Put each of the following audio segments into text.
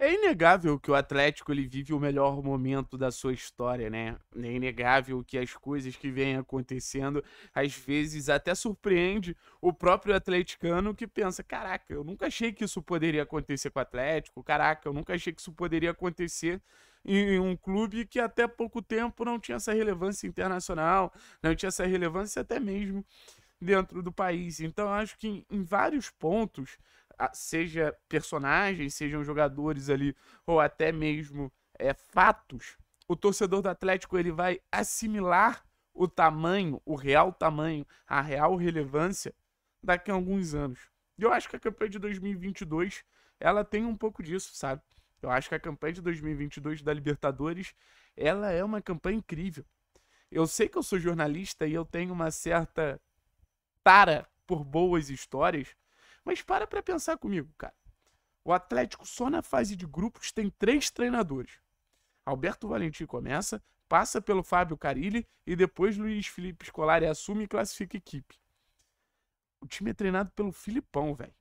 É inegável que o Atlético ele vive o melhor momento da sua história, né? É inegável que as coisas que vêm acontecendo às vezes até surpreende o próprio atleticano que pensa: caraca, eu nunca achei que isso poderia acontecer com o Atlético, caraca, eu nunca achei que isso poderia acontecer em um clube que até pouco tempo não tinha essa relevância internacional, não tinha essa relevância até mesmo dentro do país. Então, acho que em vários pontos seja personagens, sejam jogadores ali, ou até mesmo é, fatos, o torcedor do Atlético ele vai assimilar o tamanho, o real tamanho, a real relevância daqui a alguns anos. E eu acho que a campanha de 2022 ela tem um pouco disso, sabe? Eu acho que a campanha de 2022 da Libertadores ela é uma campanha incrível. Eu sei que eu sou jornalista e eu tenho uma certa tara por boas histórias, mas para pra pensar comigo, cara. O Atlético só na fase de grupos tem três treinadores. Alberto Valentim começa, passa pelo Fábio Carilli e depois Luiz Felipe Scolari assume e classifica a equipe. O time é treinado pelo Filipão, velho.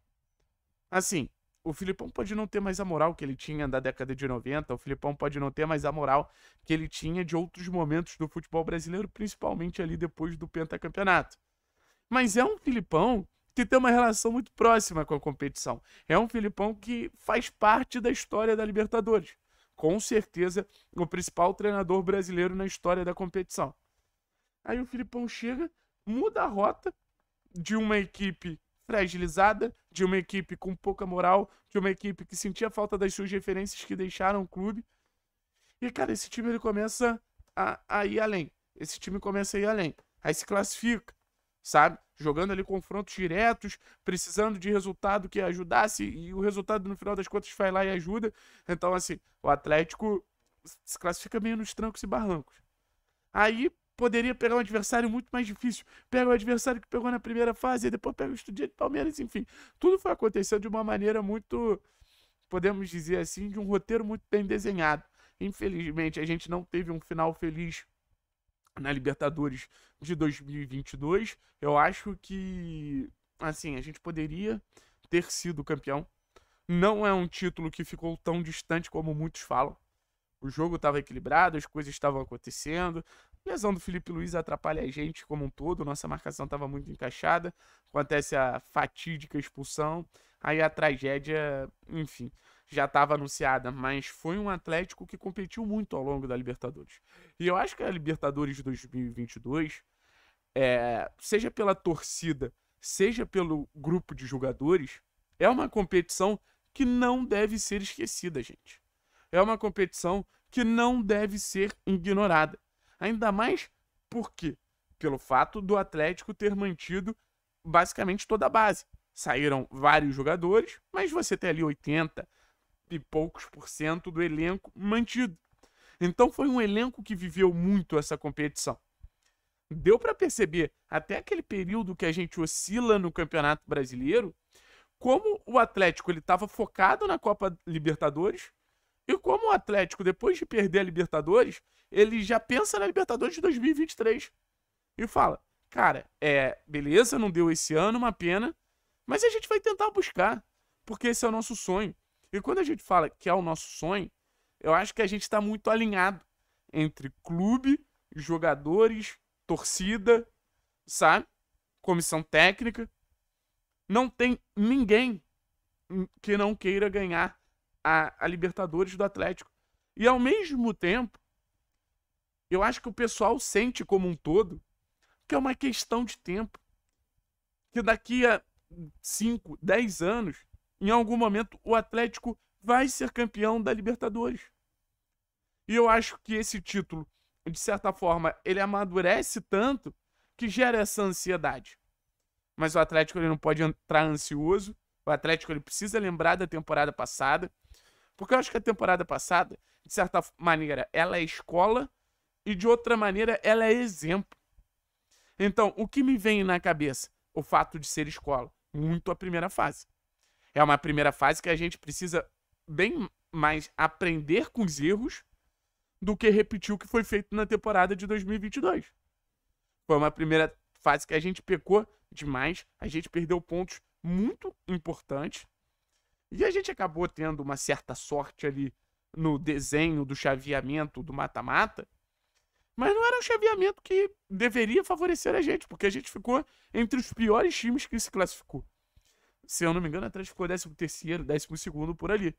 Assim, o Filipão pode não ter mais a moral que ele tinha da década de 90, o Filipão pode não ter mais a moral que ele tinha de outros momentos do futebol brasileiro, principalmente ali depois do pentacampeonato. Mas é um Filipão que tem uma relação muito próxima com a competição. É um Filipão que faz parte da história da Libertadores. Com certeza, o principal treinador brasileiro na história da competição. Aí o Filipão chega, muda a rota de uma equipe fragilizada, de uma equipe com pouca moral, de uma equipe que sentia falta das suas referências que deixaram o clube. E, cara, esse time ele começa a, a ir além. Esse time começa a ir além. Aí se classifica, sabe? Jogando ali confrontos diretos, precisando de resultado que ajudasse, e o resultado no final das contas vai lá e ajuda. Então, assim, o Atlético se classifica meio nos trancos e barrancos. Aí poderia pegar um adversário muito mais difícil. Pega o adversário que pegou na primeira fase, e depois pega o Estudiante Palmeiras, enfim. Tudo foi acontecendo de uma maneira muito, podemos dizer assim, de um roteiro muito bem desenhado. Infelizmente, a gente não teve um final feliz na Libertadores de 2022. Eu acho que, assim, a gente poderia ter sido campeão. Não é um título que ficou tão distante como muitos falam. O jogo estava equilibrado, as coisas estavam acontecendo. A lesão do Felipe Luiz atrapalha a gente como um todo, nossa marcação estava muito encaixada. Acontece a fatídica expulsão, aí a tragédia, enfim já estava anunciada, mas foi um Atlético que competiu muito ao longo da Libertadores. E eu acho que a Libertadores 2022, é, seja pela torcida, seja pelo grupo de jogadores, é uma competição que não deve ser esquecida, gente. É uma competição que não deve ser ignorada. Ainda mais porque pelo fato do Atlético ter mantido basicamente toda a base. Saíram vários jogadores, mas você tem ali 80, e poucos por cento do elenco mantido. Então foi um elenco que viveu muito essa competição. Deu para perceber, até aquele período que a gente oscila no Campeonato Brasileiro, como o Atlético ele estava focado na Copa Libertadores e como o Atlético, depois de perder a Libertadores, ele já pensa na Libertadores de 2023 e fala: Cara, é beleza, não deu esse ano, uma pena, mas a gente vai tentar buscar, porque esse é o nosso sonho. E quando a gente fala que é o nosso sonho, eu acho que a gente está muito alinhado entre clube, jogadores, torcida, sabe? Comissão técnica. Não tem ninguém que não queira ganhar a, a Libertadores do Atlético. E ao mesmo tempo, eu acho que o pessoal sente como um todo que é uma questão de tempo. Que daqui a 5, 10 anos, em algum momento o Atlético vai ser campeão da Libertadores. E eu acho que esse título, de certa forma, ele amadurece tanto que gera essa ansiedade. Mas o Atlético ele não pode entrar ansioso. O Atlético ele precisa lembrar da temporada passada, porque eu acho que a temporada passada, de certa maneira, ela é escola e de outra maneira ela é exemplo. Então, o que me vem na cabeça? O fato de ser escola, muito a primeira fase é uma primeira fase que a gente precisa bem mais aprender com os erros do que repetir o que foi feito na temporada de 2022. Foi uma primeira fase que a gente pecou demais, a gente perdeu pontos muito importantes e a gente acabou tendo uma certa sorte ali no desenho do chaveamento do mata-mata, mas não era um chaveamento que deveria favorecer a gente, porque a gente ficou entre os piores times que se classificou. Se eu não me engano, a Atlético ficou 13 terceiro, 12 segundo por ali.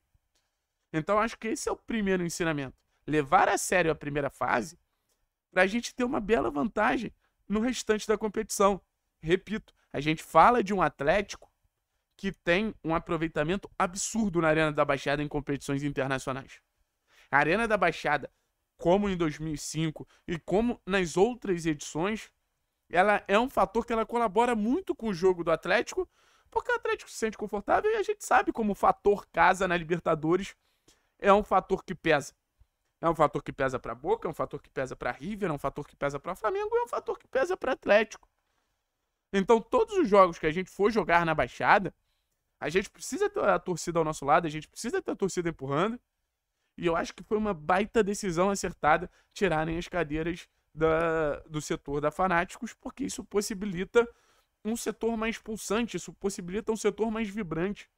Então acho que esse é o primeiro ensinamento. Levar a sério a primeira fase para a gente ter uma bela vantagem no restante da competição. Repito, a gente fala de um Atlético que tem um aproveitamento absurdo na Arena da Baixada em competições internacionais. A Arena da Baixada, como em 2005 e como nas outras edições, ela é um fator que ela colabora muito com o jogo do Atlético porque o Atlético se sente confortável e a gente sabe como o fator casa na Libertadores é um fator que pesa. É um fator que pesa para Boca, é um fator que pesa para River, é um fator que pesa para Flamengo e é um fator que pesa para Atlético. Então, todos os jogos que a gente for jogar na Baixada, a gente precisa ter a torcida ao nosso lado, a gente precisa ter a torcida empurrando. E eu acho que foi uma baita decisão acertada tirarem as cadeiras da, do setor da Fanáticos, porque isso possibilita um setor mais pulsante, isso possibilita um setor mais vibrante.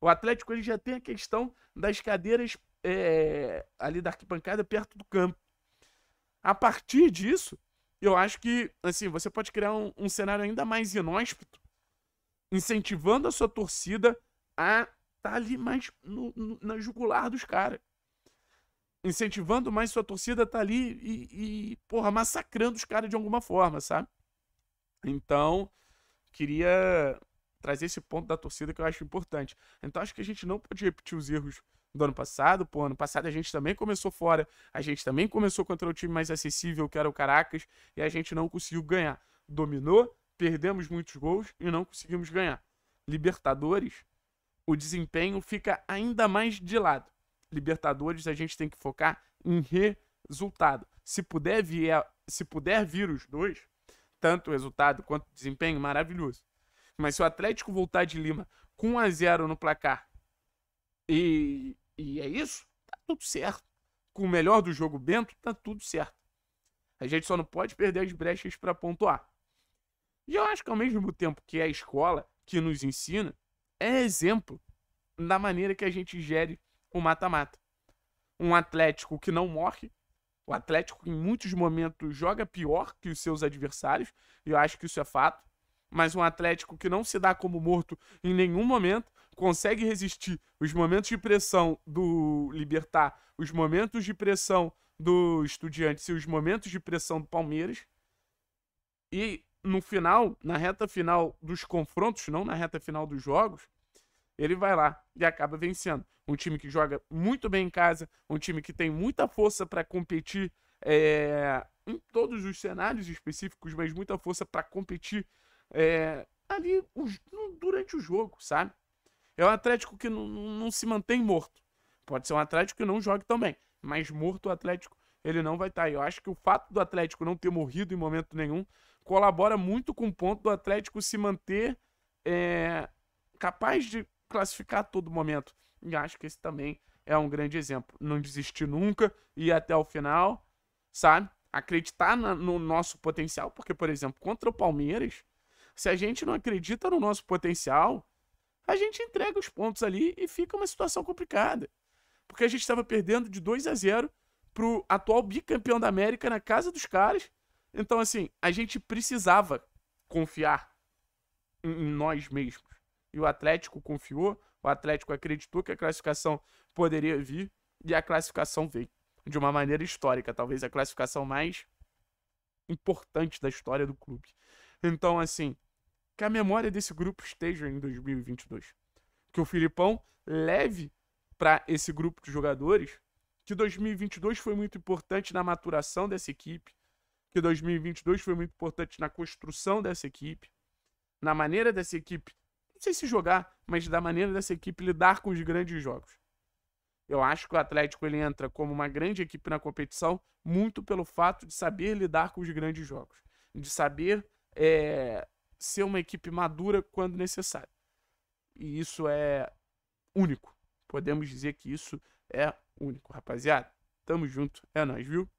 O Atlético ele já tem a questão das cadeiras é, ali da arquibancada perto do campo. A partir disso, eu acho que assim você pode criar um, um cenário ainda mais inóspito, incentivando a sua torcida a estar tá ali mais no, no, na jugular dos caras. Incentivando mais sua torcida a estar tá ali e, e, porra, massacrando os caras de alguma forma, sabe? Então, queria trazer esse ponto da torcida que eu acho importante. Então acho que a gente não pode repetir os erros do ano passado. Pô, ano passado a gente também começou fora, a gente também começou contra o time mais acessível, que era o Caracas, e a gente não conseguiu ganhar. Dominou, perdemos muitos gols e não conseguimos ganhar. Libertadores, o desempenho fica ainda mais de lado. Libertadores, a gente tem que focar em resultado. Se puder, vir, se puder vir os dois, tanto resultado quanto desempenho, maravilhoso. Mas se o Atlético voltar de Lima com 1 a 0 no placar e, e é isso, tá tudo certo. Com o melhor do jogo Bento, tá tudo certo. A gente só não pode perder as brechas para pontuar. E eu acho que ao mesmo tempo que é a escola que nos ensina é exemplo da maneira que a gente gere o mata-mata. Um Atlético que não morre o Atlético, em muitos momentos, joga pior que os seus adversários, e eu acho que isso é fato. Mas um Atlético que não se dá como morto em nenhum momento, consegue resistir os momentos de pressão do Libertar, os momentos de pressão do Estudiantes e os momentos de pressão do Palmeiras. E no final, na reta final dos confrontos, não na reta final dos jogos, ele vai lá e acaba vencendo. Um time que joga muito bem em casa, um time que tem muita força para competir é, em todos os cenários específicos, mas muita força para competir é, ali durante o jogo, sabe? É um Atlético que não, não se mantém morto. Pode ser um Atlético que não jogue também, mas morto o Atlético ele não vai estar. Tá. Eu acho que o fato do Atlético não ter morrido em momento nenhum colabora muito com o ponto do Atlético se manter é, capaz de classificar a todo momento. E acho que esse também é um grande exemplo. Não desistir nunca, ir até o final, sabe? Acreditar na, no nosso potencial, porque, por exemplo, contra o Palmeiras, se a gente não acredita no nosso potencial, a gente entrega os pontos ali e fica uma situação complicada. Porque a gente estava perdendo de 2 a 0 pro atual bicampeão da América na casa dos caras. Então, assim, a gente precisava confiar em nós mesmos e o Atlético confiou, o Atlético acreditou que a classificação poderia vir e a classificação veio de uma maneira histórica, talvez a classificação mais importante da história do clube. Então, assim, que a memória desse grupo esteja em 2022. Que o Filipão leve para esse grupo de jogadores que 2022 foi muito importante na maturação dessa equipe, que 2022 foi muito importante na construção dessa equipe, na maneira dessa equipe não sei se jogar, mas da maneira dessa equipe lidar com os grandes jogos. Eu acho que o Atlético ele entra como uma grande equipe na competição muito pelo fato de saber lidar com os grandes jogos, de saber é, ser uma equipe madura quando necessário. E isso é único. Podemos dizer que isso é único, rapaziada. Tamo junto, é nóis, viu?